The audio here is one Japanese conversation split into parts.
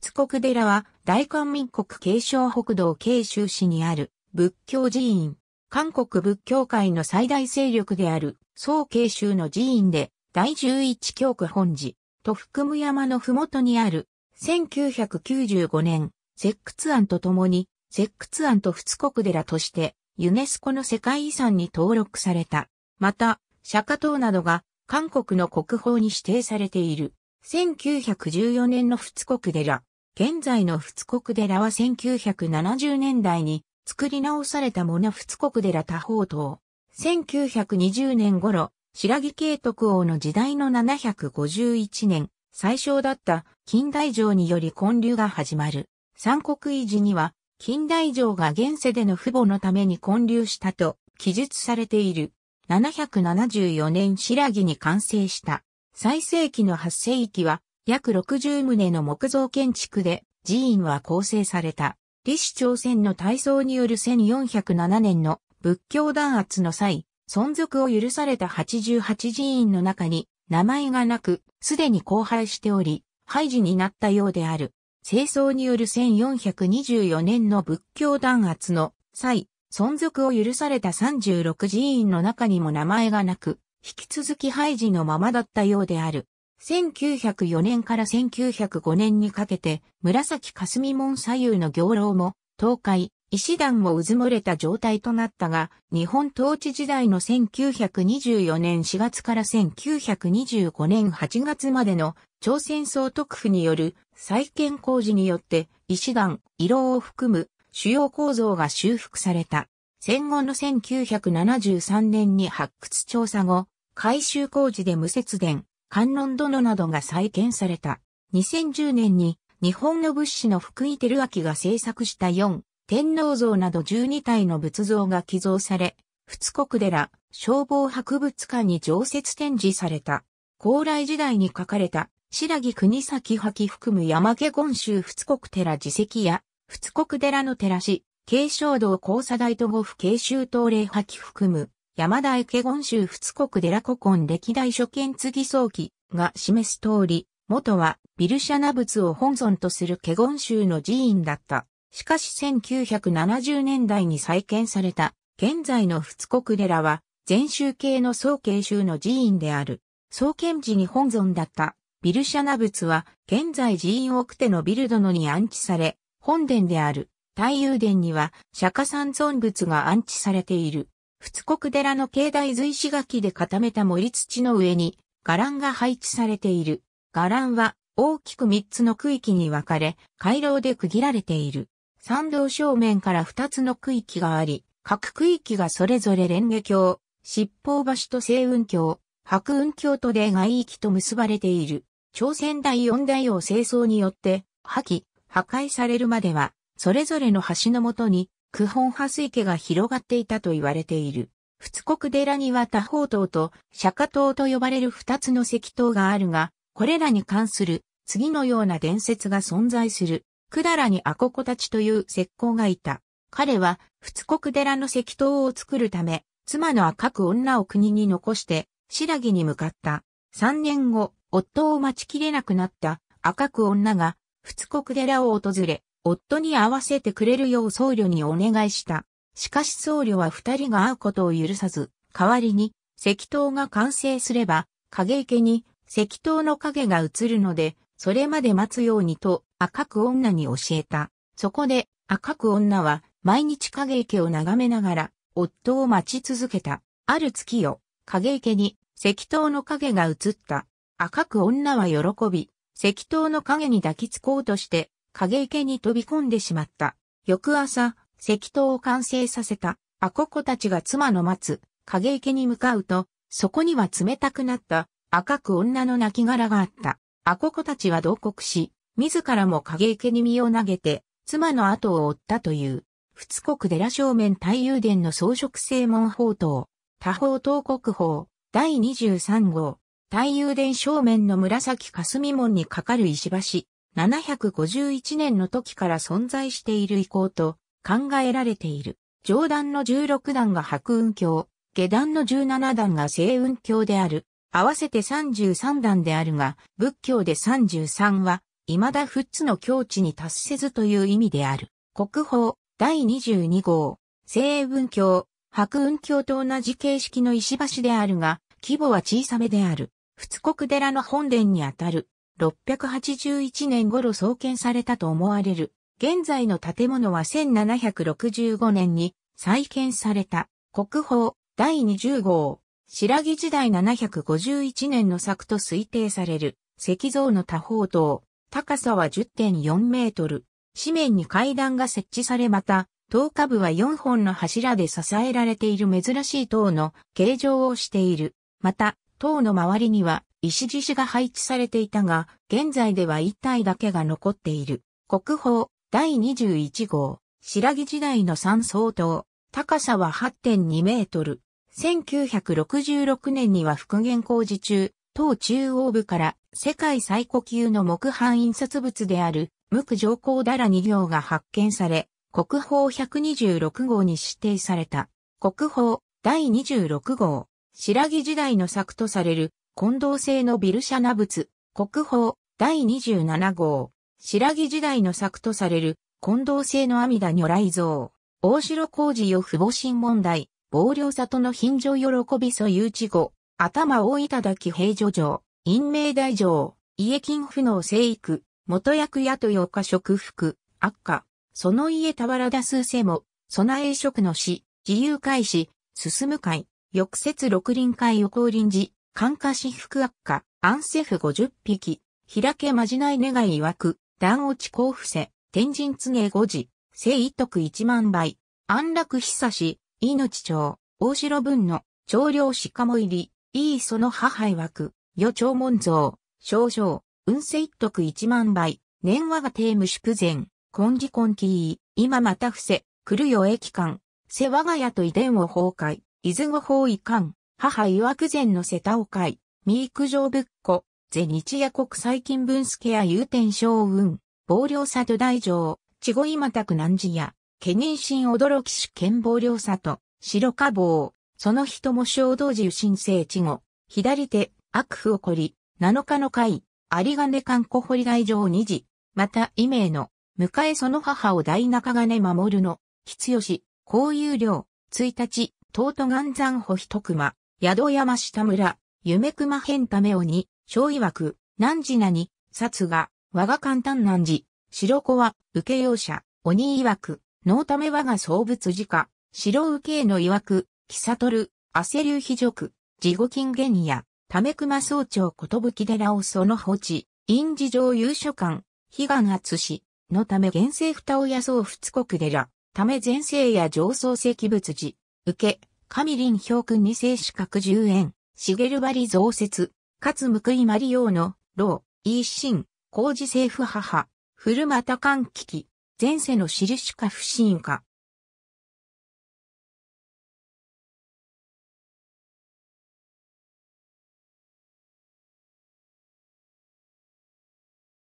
仏国寺は大韓民国継承北道慶州市にある仏教寺院。韓国仏教界の最大勢力である宋慶州の寺院で第11教区本寺と福む山のふもとにある1995年、石窟案とともに石窟案と仏国寺としてユネスコの世界遺産に登録された。また、釈迦塔などが韓国の国宝に指定されている。1914年の仏国寺、現在の仏国寺は1970年代に作り直されたもの仏国寺多宝塔。1920年頃、白木慶徳王の時代の751年、最小だった近代城により建立が始まる。三国維持には、近代城が現世での父母のために建立したと記述されている。774年白木に完成した。最盛期の8世紀は約60棟の木造建築で寺院は構成された。李氏朝鮮の体操による1407年の仏教弾圧の際、存続を許された88寺院の中に名前がなく、すでに荒廃しており、廃寺になったようである。清掃による1424年の仏教弾圧の際、存続を許された36寺院の中にも名前がなく、引き続き廃寺のままだったようである。1904年から1905年にかけて、紫霞門左右の行廊も、倒壊、石段も渦漏れた状態となったが、日本統治時代の1924年4月から1925年8月までの朝鮮総督府による再建工事によって、石段、色を含む主要構造が修復された。戦後の1973年に発掘調査後、改修工事で無節電、観音殿などが再建された。2010年に日本の仏師の福井照明が制作した4、天皇像など12体の仏像が寄贈され、仏国寺消防博物館に常設展示された。高麗時代に書かれた白木国崎覇気含む山家権州仏国寺自席や仏国寺の寺師、継承道交差大都護府慶州東礼覇気含む山田ゴン州仏国デコ古今歴代初見継早期が示す通り、元はビルシャナ仏を本尊とするケゴン州の寺院だった。しかし1970年代に再建された現在の仏国寺は全州系の総慶州の寺院である。総建寺に本尊だったビルシャナ仏は現在寺院奥手のビルドノに安置され、本殿である太遊殿には釈迦三尊仏が安置されている。仏国寺の境内随石垣で固めた森土の上に、伽藍が配置されている。伽藍は、大きく三つの区域に分かれ、回廊で区切られている。参道正面から二つの区域があり、各区域がそれぞれ蓮華橋、七宝橋と西雲橋、白雲橋とで外域と結ばれている。朝鮮第四大王清掃によって、破棄、破壊されるまでは、それぞれの橋のもとに、九本派水家が広がっていたと言われている。仏国寺には多宝塔と釈迦塔と呼ばれる二つの石塔があるが、これらに関する次のような伝説が存在する。くだらにアココたちという石膏がいた。彼は、仏国寺の石塔を作るため、妻の赤く女を国に残して、白木に向かった。三年後、夫を待ちきれなくなった赤く女が、仏国寺を訪れ、夫に会わせてくれるよう僧侶にお願いした。しかし僧侶は二人が会うことを許さず、代わりに石灯が完成すれば、影池に石灯の影が映るので、それまで待つようにと赤く女に教えた。そこで赤く女は毎日影池を眺めながら夫を待ち続けた。ある月よ、影池に石灯の影が映った。赤く女は喜び、石灯の影に抱きつこうとして影池に飛び込んでしまった。翌朝、石灯を完成させた、アココたちが妻の待つ、影池に向かうと、そこには冷たくなった、赤く女の亡骸があった。アココたちは同国し、自らも影池に身を投げて、妻の後を追ったという、仏国寺正面太遊殿の装飾正門宝等、多方東国法、第23号、太遊殿正面の紫霞門にかかる石橋、751年の時から存在している遺構と考えられている。上段の16段が白雲峡、下段の17段が星雲橋である。合わせて33段であるが、仏教で33は、未だ2つの境地に達せずという意味である。国宝第22号、西雲橋、白雲橋と同じ形式の石橋であるが、規模は小さめである。仏国寺の本殿にあたる。681年頃創建されたと思われる。現在の建物は1765年に再建された国宝第20号。白木時代751年の作と推定される石像の多宝塔。高さは10.4メートル。紙面に階段が設置されまた、塔下部は4本の柱で支えられている珍しい塔の形状をしている。また、塔の周りには石獅子が配置されていたが、現在では一体だけが残っている。国宝第21号、白木時代の三相当、高さは8.2メートル。1966年には復元工事中、党中央部から世界最古級の木版印刷物である、無垢上皇だら2行が発見され、国宝126号に指定された。国宝第26号、白木時代の作とされる近藤製のビルシャナ仏、国宝第27号、白木時代の作とされる近藤製の阿弥陀如来像、大城工事よ父母神問題、暴領里の貧女喜びそ誘致後、頭大いただき平女城、陰明大城、家金不能生育、元役やとよか食福、悪化、その家俵田数世も、備え職の死、自由開始、進む会、翌節六輪会を降臨時、感化私服悪化、アンセフ50匹、開けまじない願い曰く、断落ち甲伏せ、天神常五時、聖一徳一万倍、安楽久し、命長、大城文の、長領しかも入り、いいその母曰く、余長門像、症状、運勢一徳一万倍、年和が定無宿前、根治根気今また伏せ、来るよ駅間、世我が家と遺伝を崩壊、伊豆後方遺憾。母曰く前の瀬田を会、三育城仏子、是日夜国際金文助や有天将運、暴領里大城、地後今く南寺や、家人心驚き主権暴領里、白花坊、その人も小道寺新生地後、左手、悪府起こり、七日の会、有金観古堀大城二時、また、異名の、迎えその母を大中金守るの、必吉、公有領、一日、尊元山保一熊、宿山下村、夢熊変ためおに、小曰く、何時なに、薩が、我が簡単何時、白子は、受け用者、鬼曰く、能ため我が創物自家、白受けの曰く、木悟、汗流非辱、地獄金玄や、ため熊総長ことぶき寺をその放置、陰事上優所館、悲願厚し、のため現世二親草仏国寺、ため前世や上層石仏寺、受け、神林氷君に角主格10円、茂張増設、かつ報いマリオの、老、一心、工事政府母、古た官危機、前世の印か不信か。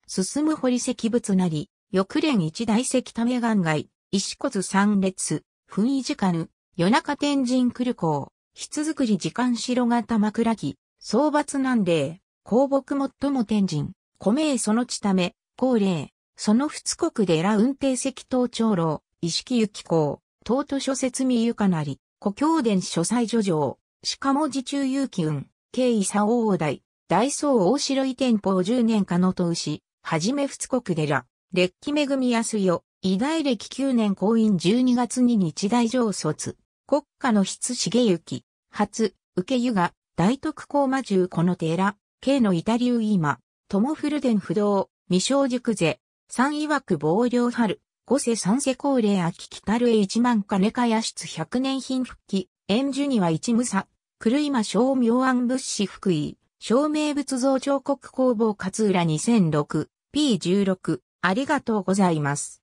進む堀石仏なり、翌連一大石ため岩外、石骨三列、噴異時間、夜中天神来る港、筆作り時間白型枕木、総罰難礼、公木最も天神、古名その地ため、高齢、その仏国寺運転石東長老、意識行公、東都諸説未ゆかなり、古郷殿書斎女上、しかも中有機運、経緯佐王大、大僧大白い転法10年可能投資、はじめ仏国寺、歴記恵み安よ、偉大歴9年公院12月に日大上卒。国家の筆重行、初、受け湯が、大徳高魔獣この寺、慶のイタリウイマ、トモフルデン不動、未生熟税、三曰く防領春、五世三世高齢秋来るえ一万金かや出百年品復帰、円樹には一無差、狂いま小明暗物資福井、小名物像彫刻工房勝浦 2006P16、ありがとうございます。